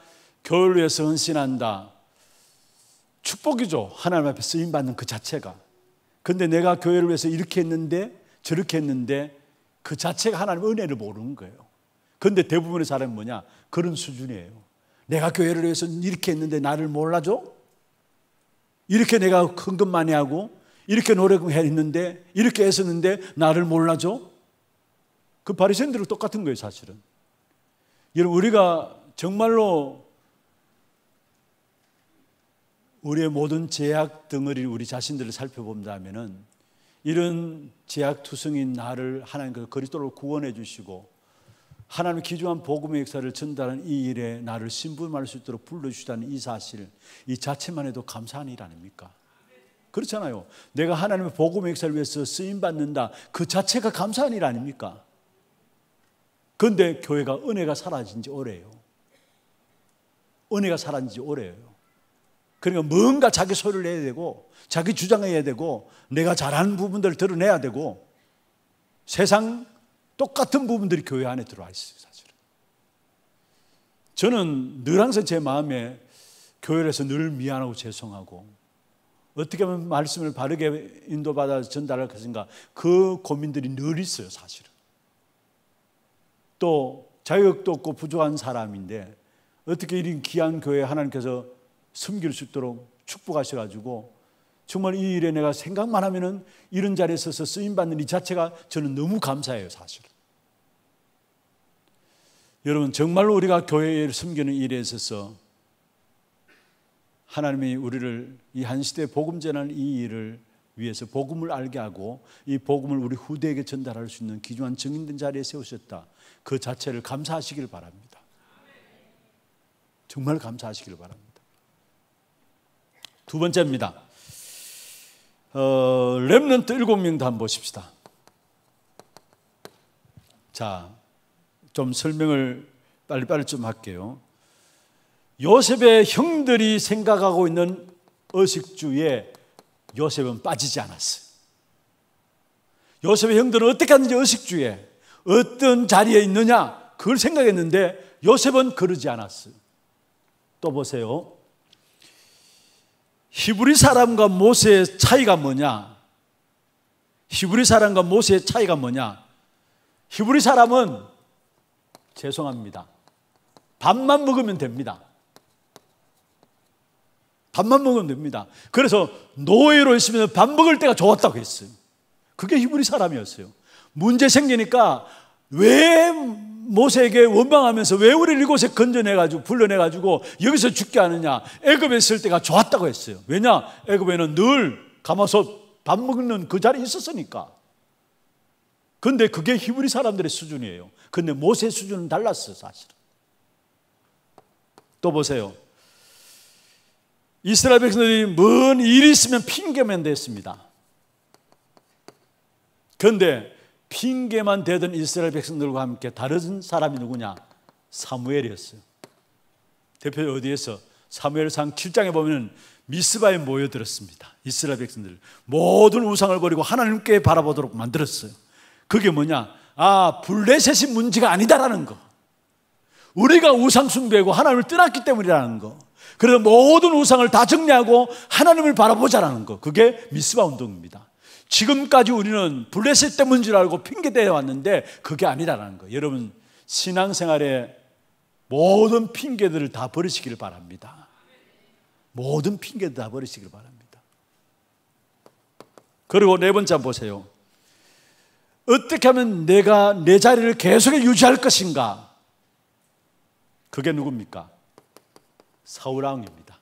교회를 위해서 헌신한다. 축복이죠. 하나님 앞에 쓰임 받는 그 자체가. 근데 내가 교회를 위해서 이렇게 했는데 저렇게 했는데 그 자체가 하나님의 은혜를 모르는 거예요. 근데 대부분의 사람은 뭐냐? 그런 수준이에요. 내가 교회를 위해서 이렇게 했는데 나를 몰라줘? 이렇게 내가 헌금 많이 하고 이렇게 노력했는데 이렇게 했었는데 나를 몰라줘? 그 바리새인들은 똑같은 거예요, 사실은. 여러분 우리가 정말로 우리의 모든 제약 덩어리 를 우리 자신들을 살펴본다면은 이런 제약 투성인 나를 하나님께서 그리스도로 구원해 주시고 하나님의 기조한 복음의 역사를 전달하는 이 일에 나를 신분할 수 있도록 불러주시다는 이 사실 이 자체만 해도 감사한 일 아닙니까? 그렇잖아요. 내가 하나님의 복음의 역사를 위해서 쓰임 받는다 그 자체가 감사한 일 아닙니까? 근데 교회가 은혜가 사라진 지오래요 은혜가 사라진 지오래요 그러니까 뭔가 자기 소리를 내야 되고 자기 주장해야 되고 내가 잘하는 부분들을 드러내야 되고 세상 똑같은 부분들이 교회 안에 들어와 있어요, 사실은. 저는 늘 항상 제 마음에 교회에서 늘 미안하고 죄송하고 어떻게 하면 말씀을 바르게 인도받아 전달할 것인가 그 고민들이 늘 있어요, 사실은. 또 자격도 없고 부족한 사람인데 어떻게 이런 귀한 교회 하나님께서 섬길 수 있도록 축복하셔가지고 정말 이 일에 내가 생각만 하면은 이런 자리에 서서 쓰임 받는 이 자체가 저는 너무 감사해요 사실. 여러분 정말로 우리가 교회를 섬기는 일에 있어서 하나님이 우리를 이 한 시대 복음 전하는 이 일을 위해서 복음을 알게 하고 이 복음을 우리 후대에게 전달할 수 있는 기중한 증인된 자리에 세우셨다. 그 자체를 감사하시길 바랍니다. 정말 감사하시길 바랍니다. 두 번째입니다. 어, 랩런트 일곱 명도 한번 보십시다. 자, 좀 설명을 빨리빨리 좀 할게요. 요셉의 형들이 생각하고 있는 의식주의 요셉은 빠지지 않았어요. 요셉의 형들은 어떻게 하는지 의식주에 어떤 자리에 있느냐 그걸 생각했는데 요셉은 그러지 않았어요. 또 보세요. 히브리 사람과 모세의 차이가 뭐냐? 히브리 사람과 모세의 차이가 뭐냐? 히브리 사람은 죄송합니다. 밥만 먹으면 됩니다. 밥만 먹으면 됩니다. 그래서 노예로 있으면서 밥 먹을 때가 좋았다고 했어요. 그게 히브리 사람이었어요. 문제 생기니까 왜 모세에게 원망하면서 왜 우리를 이곳에 건져내가지고 불러내가지고 여기서 죽게 하느냐. 애굽에 있을 때가 좋았다고 했어요. 왜냐? 애굽에는 늘 가마솥 밥 먹는 그 자리에 있었으니까. 근데 그게 히브리 사람들의 수준이에요. 근데 모세 수준은 달랐어, 사실은. 또 보세요. 이스라엘 백성들이 뭔 일이 있으면 핑계만 댔습니다. 그런데 핑계만 대던 이스라엘 백성들과 함께 다른 사람이 누구냐? 사무엘이었어요. 대표 어디에서? 사무엘상 7장에 보면 미스바에 모여들었습니다. 이스라엘 백성들 모든 우상을 버리고 하나님께 바라보도록 만들었어요. 그게 뭐냐? 아, 블레셋이 문제가 아니다라는 거. 우리가 우상숭배고 하나님을 떠났기 때문이라는 거. 그래서 모든 우상을 다 정리하고 하나님을 바라보자라는 거. 그게 미스바 운동입니다. 지금까지 우리는 블레셋 때문인 줄 알고 핑계대어 왔는데 그게 아니라는 거. 여러분, 신앙생활의 모든 핑계들을 다 버리시기를 바랍니다. 모든 핑계들 다 버리시기를 바랍니다. 그리고 네 번째 보세요. 어떻게 하면 내가 내 자리를 계속 유지할 것인가? 그게 누굽니까? 사울왕입니다.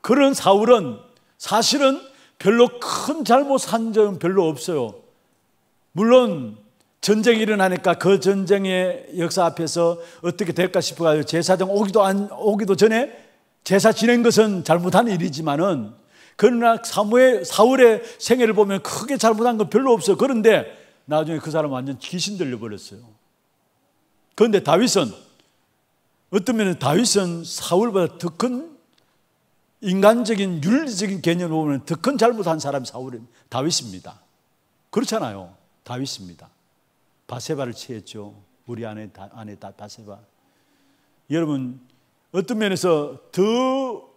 그런 사울은 사실은 별로 큰 잘못한 점은 별로 없어요. 물론 전쟁이 일어나니까 그 전쟁의 역사 앞에서 어떻게 될까 싶어가지고 제사장 오기도 안, 오기도 전에 제사 지낸 것은 잘못한 일이지만은 그러나 사무엘, 사울의 생애를 보면 크게 잘못한 건 별로 없어요. 그런데 나중에 그 사람 완전 귀신 들려버렸어요. 그런데 다윗은 어떤 면에 다윗은 사울보다 더 큰 인간적인 윤리적인 개념으로 보면 더 큰 잘못한 사람이 사울이 다윗입니다. 그렇잖아요. 다윗입니다. 바세바를 취했죠. 우리 아내 다, 아내 다 바세바. 여러분 어떤 면에서 더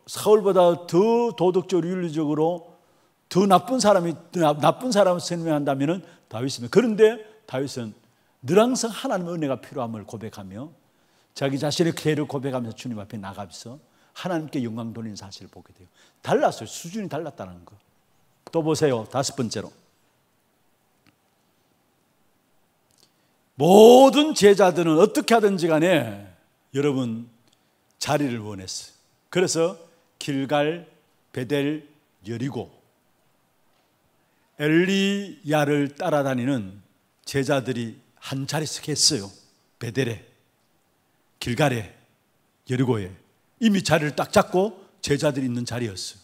사울보다 더 도덕적으로 윤리적으로 더 나쁜 사람이 나쁜 사람을 설명한다면은 다윗입니다. 그런데 다윗은 늘 항상 하나님의 은혜가 필요함을 고백하며 자기 자신의 죄를 고백하면서 주님 앞에 나가면서 하나님께 영광 돌리는 사실을 보게 돼요. 달랐어요. 수준이 달랐다는 거. 또 보세요. 다섯 번째로. 모든 제자들은 어떻게 하든지 간에 여러분 자리를 원했어요. 그래서 길갈, 베델, 여리고 엘리야를 따라다니는 제자들이 한 자리씩 했어요. 베델에, 길가레 여리고에. 이미 자리를 딱 잡고 제자들이 있는 자리였어요.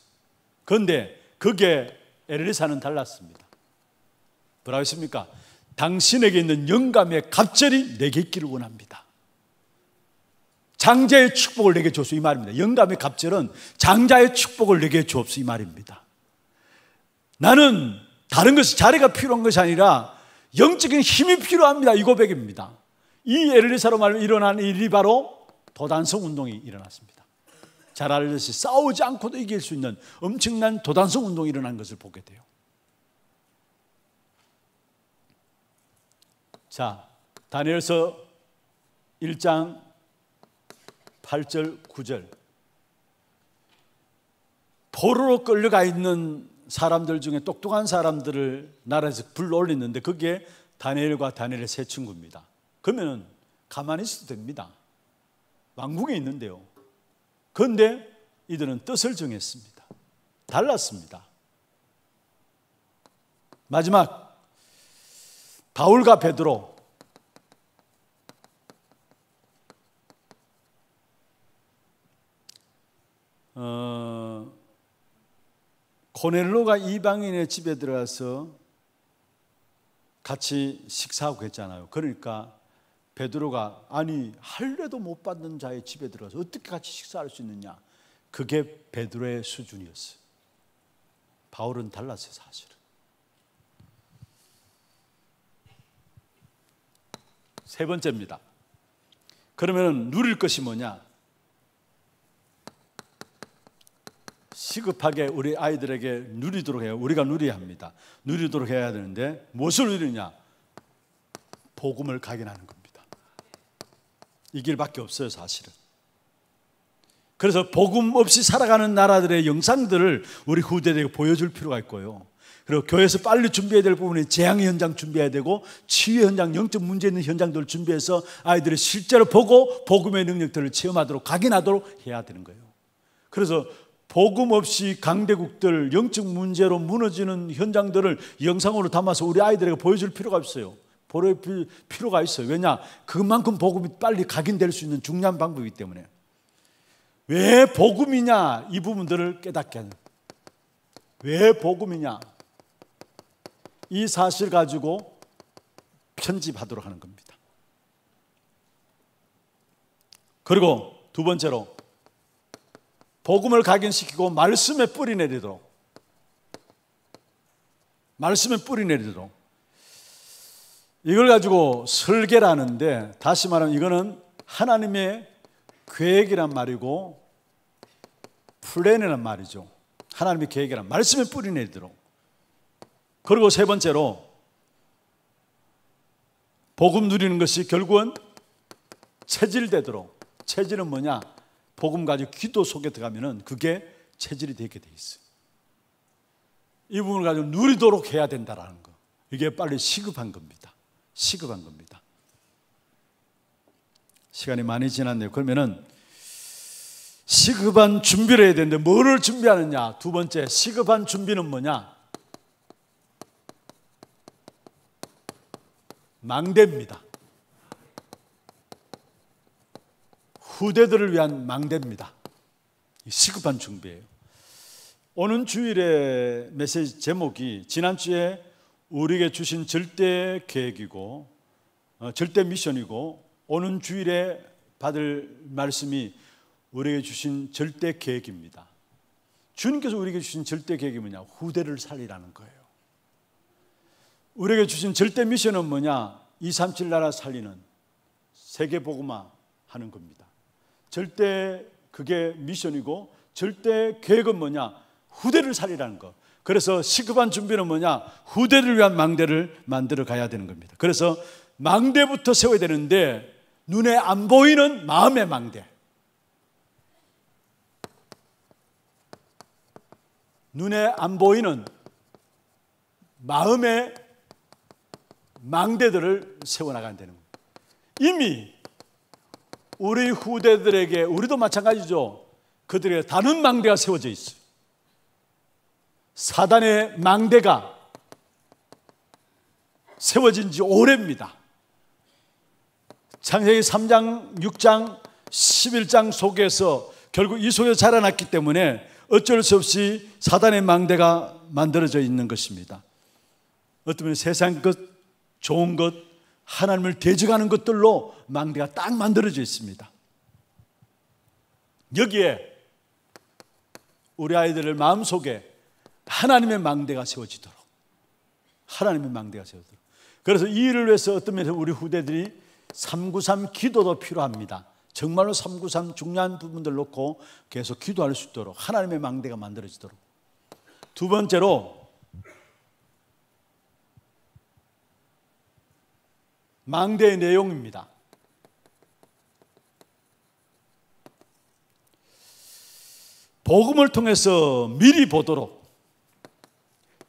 그런데 그게 엘리사는 달랐습니다. 뭐라고 했습니까? 당신에게 있는 영감의 갑절이 내게 있기를 원합니다. 장자의 축복을 내게 줬옵소이 말입니다. 영감의 갑절은 장자의 축복을 내게 주옵소서 이 말입니다. 나는 다른 것이 자리가 필요한 것이 아니라 영적인 힘이 필요합니다. 이 고백입니다. 이 엘리사로 말로 일어난 일이 바로 도단성 운동이 일어났습니다. 잘 알듯이 싸우지 않고도 이길 수 있는 엄청난 도단성 운동이 일어난 것을 보게 돼요. 자, 다니엘서 1장 8절 9절 포로로 끌려가 있는 사람들 중에 똑똑한 사람들을 나라에서 불러올리는데 그게 다니엘과 다니엘의 세 친구입니다. 그러면 가만히 있어도 됩니다. 왕궁에 있는데요. 그런데 이들은 뜻을 정했습니다. 달랐습니다. 마지막 바울과 베드로 어... 고넬로가 이방인의 집에 들어가서 같이 식사하고 했잖아요. 그러니까 베드로가 아니 할례도 못 받는 자의 집에 들어가서 어떻게 같이 식사할 수 있느냐? 그게 베드로의 수준이었어요. 바울은 달랐어요, 사실은. 세 번째입니다. 그러면 누릴 것이 뭐냐? 시급하게 우리 아이들에게 누리도록 해요. 우리가 누려야 합니다. 누리도록 해야 되는데 무엇을 누리냐? 복음을 각인하는 겁니다. 이 길밖에 없어요, 사실은. 그래서 복음 없이 살아가는 나라들의 영상들을 우리 후대에게 보여줄 필요가 있고요. 그리고 교회에서 빨리 준비해야 될 부분이 재앙 현장 준비해야 되고 치유 현장, 영적 문제 있는 현장들을 준비해서 아이들을 실제로 보고 복음의 능력들을 체험하도록 각인하도록 해야 되는 거예요. 그래서 복음 없이 강대국들 영적 문제로 무너지는 현장들을 영상으로 담아서 우리 아이들에게 보여줄 필요가 없어요. 보러 필요가 있어요. 왜냐? 그만큼 복음이 빨리 각인될 수 있는 중요한 방법이기 때문에. 왜 복음이냐? 이 부분들을 깨닫게 하는. 왜 복음이냐? 이 사실 가지고 편집하도록 하는 겁니다. 그리고 두 번째로 복음을 각인시키고 말씀에 뿌리 내리도록 말씀에 뿌리 내리도록 이걸 가지고 설계라는데 다시 말하면 이거는 하나님의 계획이란 말이고 플랜이란 말이죠. 하나님의 계획이란 말씀에 뿌리 내리도록 그리고 세 번째로 복음 누리는 것이 결국은 체질되도록 체질은 뭐냐? 복음 가지고 기도 속에 들어가면은 그게 체질이 되게 돼 있어요. 이 부분을 가지고 누리도록 해야 된다라는 거. 이게 빨리 시급한 겁니다. 시급한 겁니다. 시간이 많이 지났네요. 그러면은 시급한 준비를 해야 되는데 뭐를 준비하느냐? 두 번째 시급한 준비는 뭐냐? 망대입니다. 후대들을 위한 망대입니다. 시급한 준비예요. 오는 주일의 메시지 제목이 지난주에 우리에게 주신 절대 계획이고 어, 절대 미션이고 오는 주일에 받을 말씀이 우리에게 주신 절대 계획입니다. 주님께서 우리에게 주신 절대 계획이 뭐냐? 후대를 살리라는 거예요. 우리에게 주신 절대 미션은 뭐냐? 237 나라 살리는 세계 복음화 하는 겁니다. 절대 그게 미션이고 절대 계획은 뭐냐? 후대를 살리라는 거. 그래서 시급한 준비는 뭐냐? 후대를 위한 망대를 만들어 가야 되는 겁니다. 그래서 망대부터 세워야 되는데 눈에 안 보이는 마음의 망대. 눈에 안 보이는 마음의 망대들을 세워나가야 되는 겁니다. 이미 우리 후대들에게 우리도 마찬가지죠. 그들의 다른 망대가 세워져 있어요. 사단의 망대가 세워진 지 오래입니다. 창세기 3장, 6장, 11장 속에서 결국 이 속에서 자라났기 때문에 어쩔 수 없이 사단의 망대가 만들어져 있는 것입니다. 어떻게 보면 세상 것, 좋은 것, 하나님을 대적하는 것들로 망대가 딱 만들어져 있습니다. 여기에 우리 아이들을 마음속에 하나님의 망대가 세워지도록 하나님의 망대가 세워지도록 그래서 이 일을 위해서 어떤 면에서 우리 후대들이 393 기도도 필요합니다. 정말로 393 중요한 부분들 놓고 계속 기도할 수 있도록 하나님의 망대가 만들어지도록 두 번째로 망대의 내용입니다. 복음을 통해서 미리 보도록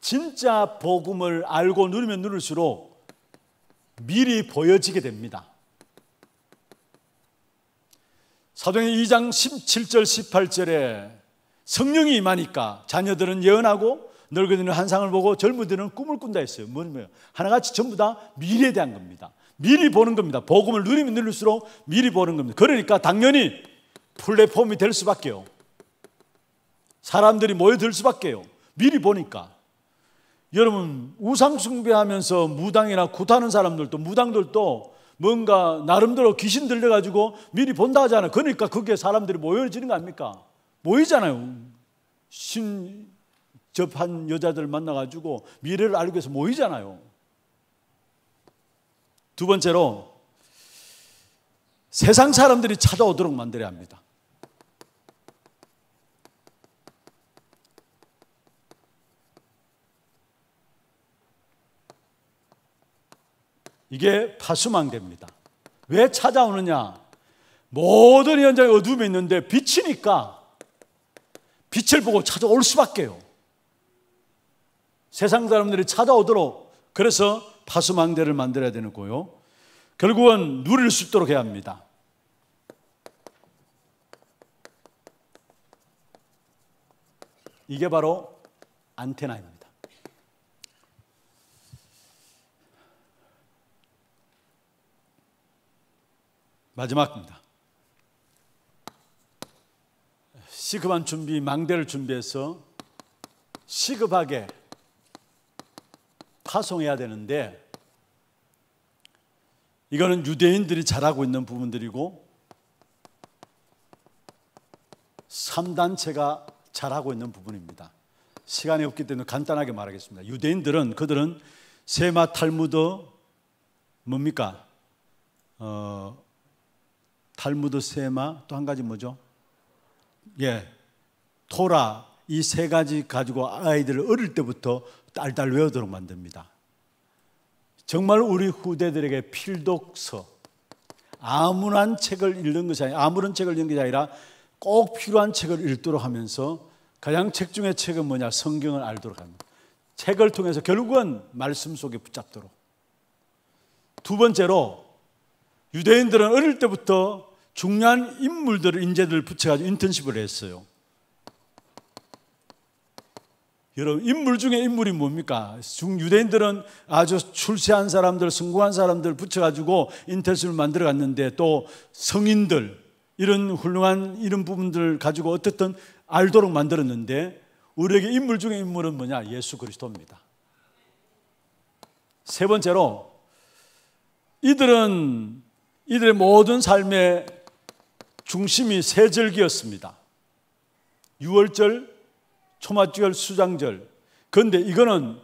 진짜 복음을 알고 누르면 누를수록 미리 보여지게 됩니다. 사도행 2장 17절 18절에 성령이 임하니까 자녀들은 예언하고 늙은이는 환상을 보고 젊은이들은 꿈을 꾼다 했어요. 뭐냐면 하나같이 전부 다 미래에 대한 겁니다. 미리 보는 겁니다. 복음을 누리면 누릴수록 미리 보는 겁니다. 그러니까 당연히 플랫폼이 될 수밖에요. 사람들이 모여들 수밖에요. 미리 보니까. 여러분 우상 숭배하면서 무당이나 구타하는 사람들도 무당들도 뭔가 나름대로 귀신 들려가지고 미리 본다 하잖아요. 그러니까 그게 사람들이 모여지는 거 아닙니까? 모이잖아요. 신 접한 여자들 만나가지고 미래를 알기 위해서 모이잖아요. 두 번째로 세상 사람들이 찾아오도록 만들어야 합니다. 이게 파수망대입니다. 왜 찾아오느냐? 모든 현장이 어둠이 있는데 빛이니까 빛을 보고 찾아올 수밖에요. 세상 사람들이 찾아오도록 그래서 파수망대를 만들어야 되는 거요. 결국은 누릴 수 있도록 해야 합니다. 이게 바로 안테나입니다. 마지막입니다. 시급한 준비, 망대를 준비해서 시급하게 파송해야 되는데 이거는 유대인들이 잘하고 있는 부분들이고 3단체가 잘하고 있는 부분입니다. 시간이 없기 때문에 간단하게 말하겠습니다. 유대인들은 그들은 세마 탈무드 뭡니까? 어, 탈무드 세마 또 한 가지 뭐죠? 예, 토라 이 세 가지 가지고 아이들을 어릴 때부터 딸딸 외우도록 만듭니다. 정말 우리 후대들에게 필독서, 아무런 책을 읽는 것이 아니라, 아무런 책을 읽는 것이 아니라 꼭 필요한 책을 읽도록 하면서 가장 책 중에 책은 뭐냐? 성경을 알도록 합니다. 책을 통해서 결국은 말씀 속에 붙잡도록. 두 번째로 유대인들은 어릴 때부터 중요한 인물들을 인재들을 붙여가지고 인턴십을 했어요. 여러분 인물 중에 인물이 뭡니까? 중유대인들은 아주 출세한 사람들, 성공한 사람들 붙여가지고 인텔스를 만들어 갔는데 또 성인들 이런 훌륭한 이런 부분들 가지고 어떻든 알도록 만들었는데 우리에게 인물 중에 인물은 뭐냐? 예수 그리스도입니다. 세 번째로 이들은 이들의 모든 삶의 중심이 세절기였습니다. 유월절 초마절, 수장절. 그런데 이거는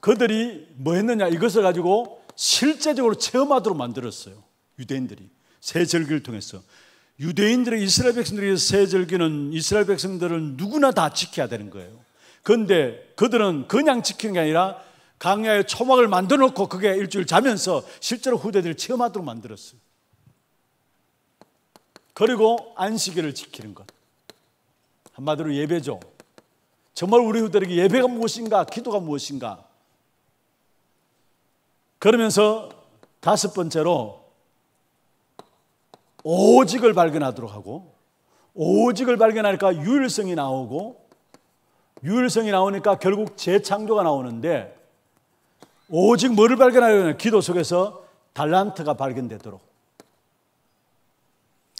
그들이 뭐 했느냐 이것을 가지고 실제적으로 체험하도록 만들었어요. 유대인들이 세 절기를 통해서 유대인들의 이스라엘 백성들의 세 절기는 이스라엘 백성들은 누구나 다 지켜야 되는 거예요. 그런데 그들은 그냥 지키는 게 아니라 강야에 초막을 만들어 놓고 그게 일주일 자면서 실제로 후대들을 체험하도록 만들었어요. 그리고 안식일을 지키는 것. 한마디로 예배죠. 정말 우리 후들에게 예배가 무엇인가, 기도가 무엇인가. 그러면서 다섯 번째로 오직을 발견하도록 하고 오직을 발견하니까 유일성이 나오고 유일성이 나오니까 결국 재창조가 나오는데 오직 뭐를 발견하려면 기도 속에서 달란트가 발견되도록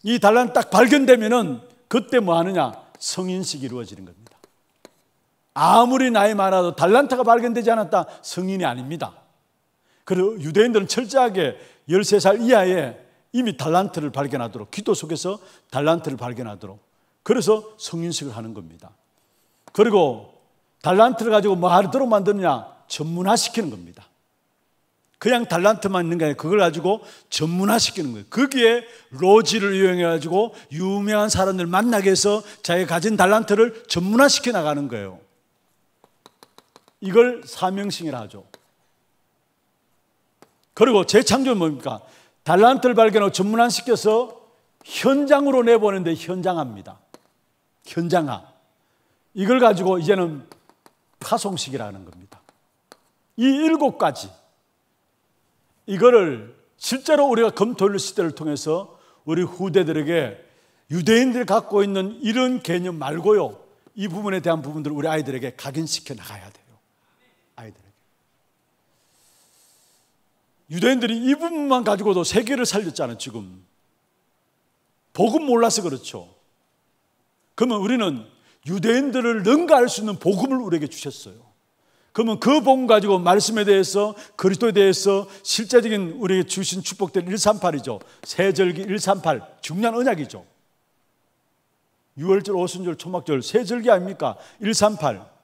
이 달란트 딱 발견되면은 그때 뭐 하느냐 성인식이 이루어지는 겁니다. 아무리 나이 많아도 달란트가 발견되지 않았다 성인이 아닙니다. 그리고 유대인들은 철저하게 13살 이하에 이미 달란트를 발견하도록 기도 속에서 달란트를 발견하도록 그래서 성인식을 하는 겁니다. 그리고 달란트를 가지고 뭐 하도록 만드느냐? 전문화시키는 겁니다. 그냥 달란트만 있는 게 아니라 그걸 가지고 전문화시키는 거예요. 거기에 로지를 이용해가지고 유명한 사람들 만나게 해서 자기가 가진 달란트를 전문화시켜 나가는 거예요. 이걸 사명싱이라 하죠. 그리고 재창조는 뭡니까? 달란트를 발견하고 전문화시켜서 현장으로 내보는데 현장합니다. 현장화. 이걸 가지고 이제는 파송식이라는 겁니다. 이 일곱 가지. 이거를 실제로 우리가 검토를 시대를 통해서 우리 후대들에게 유대인들이 갖고 있는 이런 개념 말고요. 이 부분에 대한 부분들을 우리 아이들에게 각인시켜 나가야 돼요. 아이들에게. 유대인들이 이 부분만 가지고도 세계를 살렸잖아요, 지금. 복음 몰라서 그렇죠. 그러면 우리는 유대인들을 능가할 수 있는 복음을 우리에게 주셨어요. 그러면 그 복음 가지고 말씀에 대해서 그리스도에 대해서 실제적인 우리에게 주신 축복된 138이죠. 세절기 138 중요한 언약이죠. 6월절, 오순절, 초막절 세절기 아닙니까? 138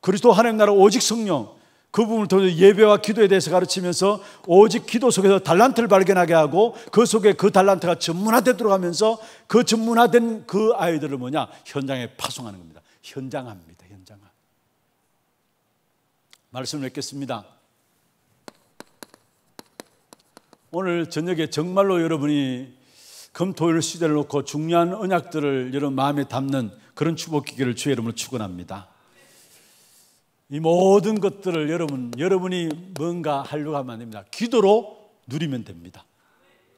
그리스도 하나님 나라 오직 성령 그 부분을 통해서 예배와 기도에 대해서 가르치면서 오직 기도 속에서 달란트를 발견하게 하고 그 속에 그 달란트가 전문화되도록 하면서 그 전문화된 그 아이들을 뭐냐 현장에 파송하는 겁니다. 현장합니다. 현장화. 말씀을 맺겠습니다. 오늘 저녁에 정말로 여러분이 금토일 시대를 놓고 중요한 언약들을 여러분 마음에 담는 그런 축복 기기를 주의 이름으로 축원합니다. 이 모든 것들을 여러분, 여러분이 뭔가 하려고 하면 안 됩니다. 기도로 누리면 됩니다.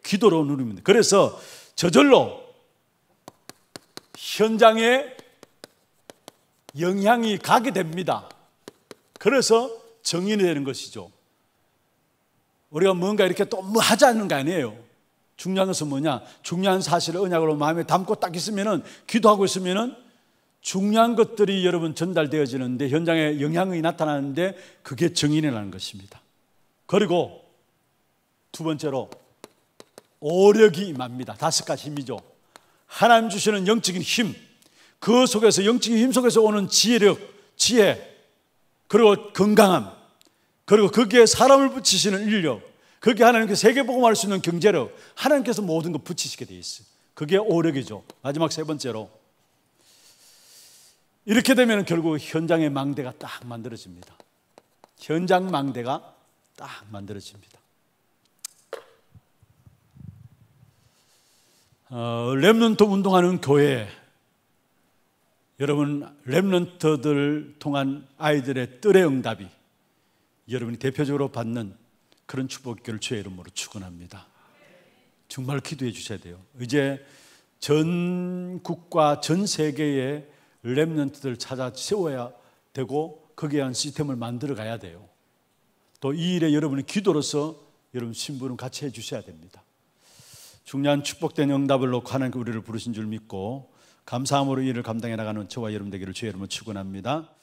기도로 누리면 됩니다. 그래서 저절로 현장에 영향이 가게 됩니다. 그래서 정인이 되는 것이죠. 우리가 뭔가 이렇게 또 뭐 하자는 거 아니에요. 중요한 것은 뭐냐? 중요한 사실을 언약으로 마음에 담고 딱 있으면은 기도하고 있으면은 중요한 것들이 여러분 전달되어지는데 현장에 영향이 나타나는데 그게 증인이라는 것입니다. 그리고 두 번째로 오력이 임니다 다섯 가지 힘이죠. 하나님 주시는 영적인 힘, 그 속에서 영적인 힘 속에서 오는 지혜력, 지혜, 그리고 건강함, 그리고 거기에 사람을 붙이시는 인력, 거기에 하나님께 세계복음할 수 있는 경제력, 하나님께서 모든 걸 붙이시게 돼 있어요. 그게 오력이죠. 마지막 세 번째로 이렇게 되면 결국 현장의 망대가 딱 만들어집니다. 현장 망대가 딱 만들어집니다. 어, 랩런트 운동하는 교회 여러분 랩런트들 통한 아이들의 뜰의 응답이 여러분이 대표적으로 받는 그런 축복 결주의 이름으로 축원합니다. 정말 기도해 주셔야 돼요. 이제 전국과 전 세계에 렘런트들 찾아 세워야 되고 거기에 한 시스템을 만들어 가야 돼요. 또 이 일에 여러분의 기도로서 여러분 신부는 같이 해주셔야 됩니다. 중요한 축복된 응답을 놓고 하나님께 우리를 부르신 줄 믿고 감사함으로 일을 감당해 나가는 저와 여러분 되기를 주의 이름으로 축원합니다.